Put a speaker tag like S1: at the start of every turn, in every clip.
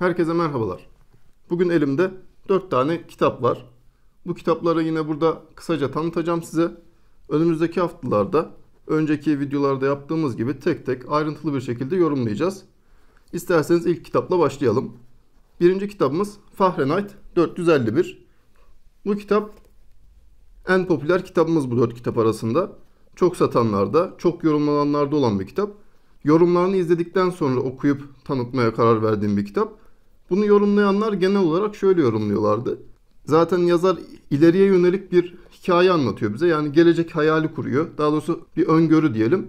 S1: Herkese merhabalar. Bugün elimde 4 tane kitap var. Bu kitapları yine burada kısaca tanıtacağım size. Önümüzdeki haftalarda önceki videolarda yaptığımız gibi tek tek ayrıntılı bir şekilde yorumlayacağız. İsterseniz ilk kitapla başlayalım. Birinci kitabımız Fahrenheit 451. Bu kitap en popüler kitabımız bu dört kitap arasında. Çok satanlarda, çok yorumlananlarda olan bir kitap. Yorumlarını izledikten sonra okuyup tanıtmaya karar verdiğim bir kitap. Bunu yorumlayanlar genel olarak şöyle yorumluyorlardı. Zaten yazar ileriye yönelik bir hikaye anlatıyor bize. Yani gelecek hayali kuruyor. Daha doğrusu bir öngörü diyelim.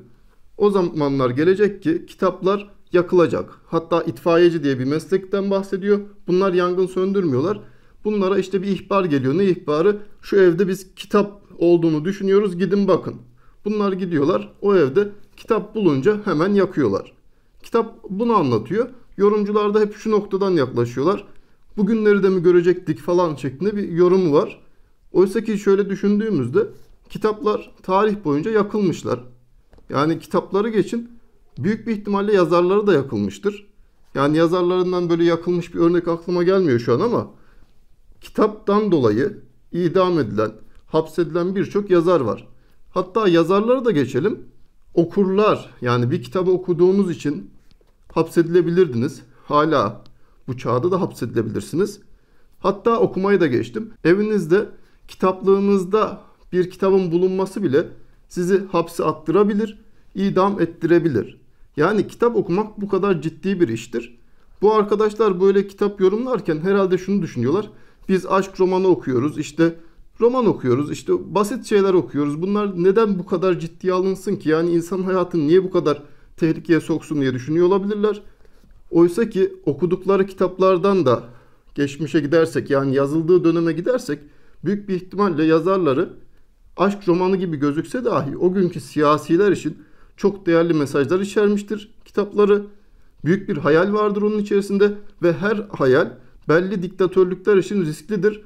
S1: O zamanlar gelecek ki kitaplar yakılacak. Hatta itfaiyeci diye bir meslekten bahsediyor. Bunlar yangın söndürmüyorlar. Bunlara işte bir ihbar geliyor. Ne ihbarı? Şu evde biz kitap olduğunu düşünüyoruz. Gidin bakın. Bunlar gidiyorlar. O evde kitap bulunca hemen yakıyorlar. Kitap bunu anlatıyor yorumcular da hep şu noktadan yaklaşıyorlar. Bugünleri de mi görecektik falan şeklinde bir yorumu var. Oysa ki şöyle düşündüğümüzde kitaplar tarih boyunca yakılmışlar. Yani kitapları geçin büyük bir ihtimalle yazarları da yakılmıştır. Yani yazarlarından böyle yakılmış bir örnek aklıma gelmiyor şu an ama kitaptan dolayı idam edilen, hapsedilen birçok yazar var. Hatta yazarları da geçelim. Okurlar yani bir kitabı okuduğumuz için hapsedilebilirdiniz. Hala bu çağda da hapsedilebilirsiniz. Hatta okumayı da geçtim. Evinizde kitaplığınızda bir kitabın bulunması bile sizi hapse attırabilir, idam ettirebilir. Yani kitap okumak bu kadar ciddi bir iştir. Bu arkadaşlar böyle kitap yorumlarken herhalde şunu düşünüyorlar. Biz aşk romanı okuyoruz, işte roman okuyoruz, işte basit şeyler okuyoruz. Bunlar neden bu kadar ciddiye alınsın ki? Yani insan hayatını niye bu kadar tehlikeye soksun diye düşünüyor olabilirler. Oysa ki okudukları kitaplardan da geçmişe gidersek yani yazıldığı döneme gidersek büyük bir ihtimalle yazarları aşk romanı gibi gözükse dahi o günkü siyasiler için çok değerli mesajlar içermiştir kitapları. Büyük bir hayal vardır onun içerisinde ve her hayal belli diktatörlükler için risklidir.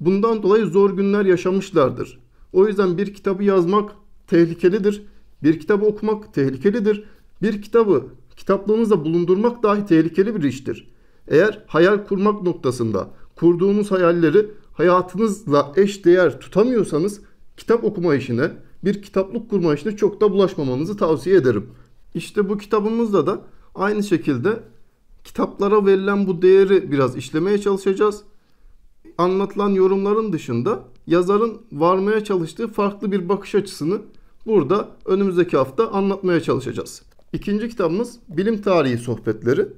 S1: Bundan dolayı zor günler yaşamışlardır. O yüzden bir kitabı yazmak tehlikelidir. Bir kitabı okumak tehlikelidir. Bir kitabı kitaplığınızda bulundurmak dahi tehlikeli bir iştir. Eğer hayal kurmak noktasında kurduğunuz hayalleri hayatınızla eş değer tutamıyorsanız kitap okuma işine, bir kitaplık kurma işine çok da bulaşmamanızı tavsiye ederim. İşte bu kitabımızda da aynı şekilde kitaplara verilen bu değeri biraz işlemeye çalışacağız. Anlatılan yorumların dışında yazarın varmaya çalıştığı farklı bir bakış açısını burada önümüzdeki hafta anlatmaya çalışacağız. İkinci kitabımız Bilim Tarihi Sohbetleri.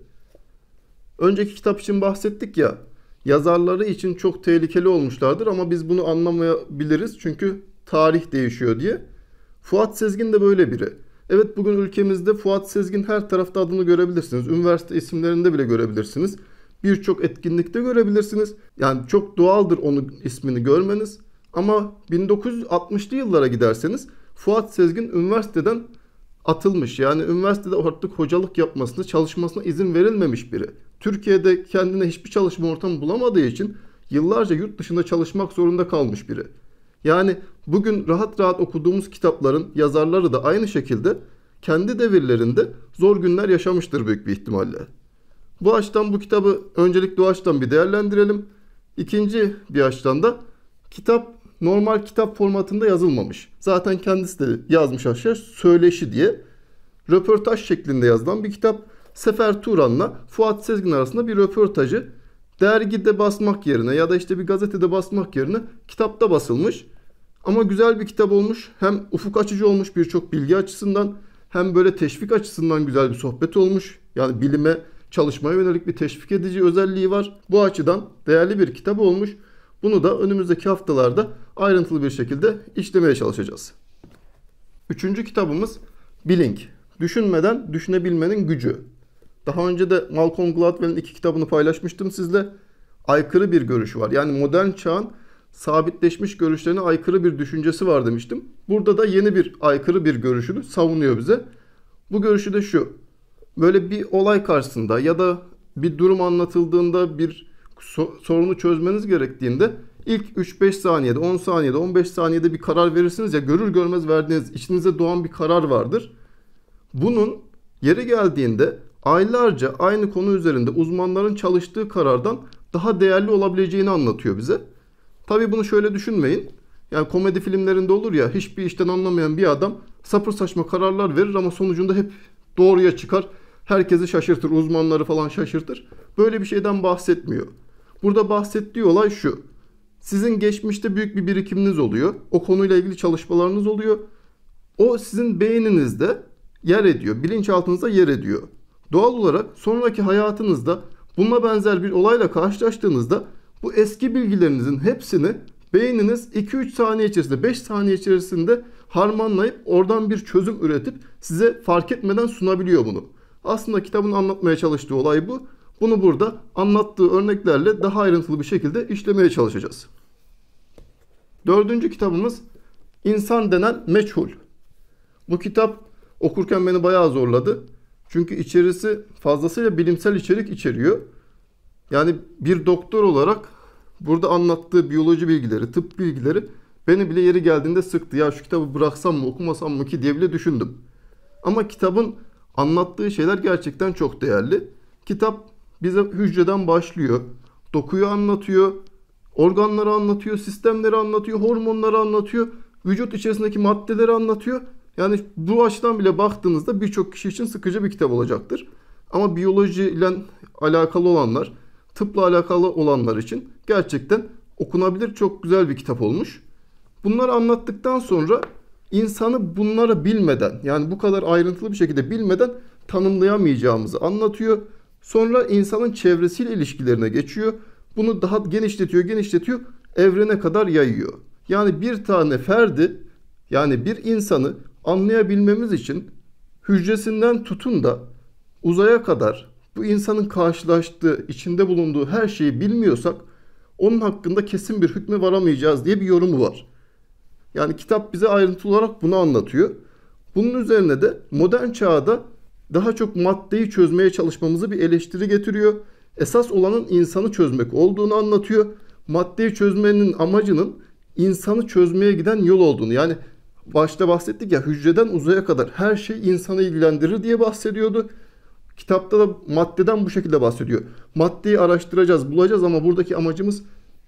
S1: Önceki kitap için bahsettik ya, yazarları için çok tehlikeli olmuşlardır ama biz bunu anlamayabiliriz çünkü tarih değişiyor diye. Fuat Sezgin de böyle biri. Evet bugün ülkemizde Fuat Sezgin her tarafta adını görebilirsiniz. Üniversite isimlerinde bile görebilirsiniz. Birçok etkinlikte görebilirsiniz. Yani çok doğaldır onun ismini görmeniz. Ama 1960'lı yıllara giderseniz Fuat Sezgin üniversiteden atılmış. Yani üniversitede artık hocalık yapmasına, çalışmasına izin verilmemiş biri. Türkiye'de kendine hiçbir çalışma ortamı bulamadığı için yıllarca yurt dışında çalışmak zorunda kalmış biri. Yani bugün rahat rahat okuduğumuz kitapların yazarları da aynı şekilde kendi devirlerinde zor günler yaşamıştır büyük bir ihtimalle. Bu açıdan bu kitabı öncelikle o açıdan bir değerlendirelim. İkinci bir açıdan da kitap normal kitap formatında yazılmamış. Zaten kendisi de yazmış aşağı söyleşi diye. Röportaj şeklinde yazılan bir kitap. Sefer Turan'la Fuat Sezgin arasında bir röportajı dergide basmak yerine ya da işte bir gazetede basmak yerine kitapta basılmış. Ama güzel bir kitap olmuş. Hem ufuk açıcı olmuş birçok bilgi açısından hem böyle teşvik açısından güzel bir sohbet olmuş. Yani bilime çalışmaya yönelik bir teşvik edici özelliği var. Bu açıdan değerli bir kitap olmuş. Bunu da önümüzdeki haftalarda ayrıntılı bir şekilde işlemeye çalışacağız. Üçüncü kitabımız Bilink. Düşünmeden düşünebilmenin gücü. Daha önce de Malcolm Gladwell'in iki kitabını paylaşmıştım sizle. Aykırı bir görüş var. Yani modern çağın sabitleşmiş görüşlerine aykırı bir düşüncesi var demiştim. Burada da yeni bir aykırı bir görüşünü savunuyor bize. Bu görüşü de şu. Böyle bir olay karşısında ya da bir durum anlatıldığında bir sorunu çözmeniz gerektiğinde ilk 3-5 saniyede, 10 saniyede, 15 saniyede bir karar verirsiniz ya görür görmez verdiğiniz içinize doğan bir karar vardır. Bunun yeri geldiğinde aylarca aynı konu üzerinde uzmanların çalıştığı karardan daha değerli olabileceğini anlatıyor bize. Tabii bunu şöyle düşünmeyin. Yani komedi filmlerinde olur ya hiçbir işten anlamayan bir adam sapır saçma kararlar verir ama sonucunda hep doğruya çıkar. Herkesi şaşırtır, uzmanları falan şaşırtır. Böyle bir şeyden bahsetmiyor. Burada bahsettiği olay şu. Sizin geçmişte büyük bir birikiminiz oluyor. O konuyla ilgili çalışmalarınız oluyor. O sizin beyninizde yer ediyor. Bilinçaltınızda yer ediyor. Doğal olarak sonraki hayatınızda bununla benzer bir olayla karşılaştığınızda bu eski bilgilerinizin hepsini beyniniz 2-3 saniye içerisinde 5 saniye içerisinde harmanlayıp oradan bir çözüm üretip size fark etmeden sunabiliyor bunu. Aslında kitabın anlatmaya çalıştığı olay bu. Bunu burada anlattığı örneklerle daha ayrıntılı bir şekilde işlemeye çalışacağız. Dördüncü kitabımız İnsan denen meçhul. Bu kitap okurken beni bayağı zorladı. Çünkü içerisi fazlasıyla bilimsel içerik içeriyor. Yani bir doktor olarak burada anlattığı biyoloji bilgileri, tıp bilgileri beni bile yeri geldiğinde sıktı. Ya şu kitabı bıraksam mı okumasam mı ki diye bile düşündüm. Ama kitabın anlattığı şeyler gerçekten çok değerli. Kitap bize hücreden başlıyor. Dokuyu anlatıyor, organları anlatıyor, sistemleri anlatıyor, hormonları anlatıyor, vücut içerisindeki maddeleri anlatıyor. Yani bu açıdan bile baktığınızda birçok kişi için sıkıcı bir kitap olacaktır. Ama biyoloji ile alakalı olanlar, tıpla alakalı olanlar için gerçekten okunabilir çok güzel bir kitap olmuş. Bunları anlattıktan sonra insanı bunları bilmeden yani bu kadar ayrıntılı bir şekilde bilmeden tanımlayamayacağımızı anlatıyor. Sonra insanın çevresiyle ilişkilerine geçiyor. Bunu daha genişletiyor, genişletiyor, evrene kadar yayıyor. Yani bir tane ferdi, yani bir insanı anlayabilmemiz için hücresinden tutun da uzaya kadar bu insanın karşılaştığı, içinde bulunduğu her şeyi bilmiyorsak onun hakkında kesin bir hükme varamayacağız diye bir yorumu var. Yani kitap bize ayrıntılı olarak bunu anlatıyor. Bunun üzerine de modern çağda daha çok maddeyi çözmeye çalışmamızı bir eleştiri getiriyor. Esas olanın insanı çözmek olduğunu anlatıyor. Maddeyi çözmenin amacının insanı çözmeye giden yol olduğunu yani başta bahsettik ya hücreden uzaya kadar her şey insanı ilgilendirir diye bahsediyordu. Kitapta da maddeden bu şekilde bahsediyor. Maddeyi araştıracağız, bulacağız ama buradaki amacımız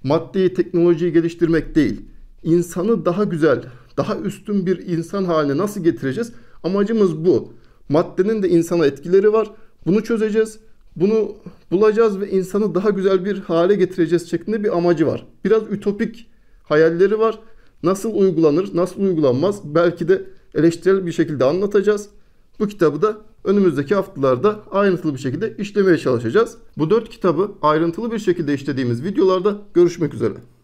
S1: maddeyi, teknolojiyi geliştirmek değil. İnsanı daha güzel, daha üstün bir insan haline nasıl getireceğiz? Amacımız bu. Maddenin de insana etkileri var. Bunu çözeceğiz. Bunu bulacağız ve insanı daha güzel bir hale getireceğiz şeklinde bir amacı var. Biraz ütopik hayalleri var. Nasıl uygulanır, nasıl uygulanmaz belki de eleştirel bir şekilde anlatacağız. Bu kitabı da önümüzdeki haftalarda ayrıntılı bir şekilde işlemeye çalışacağız. Bu dört kitabı ayrıntılı bir şekilde işlediğimiz videolarda görüşmek üzere.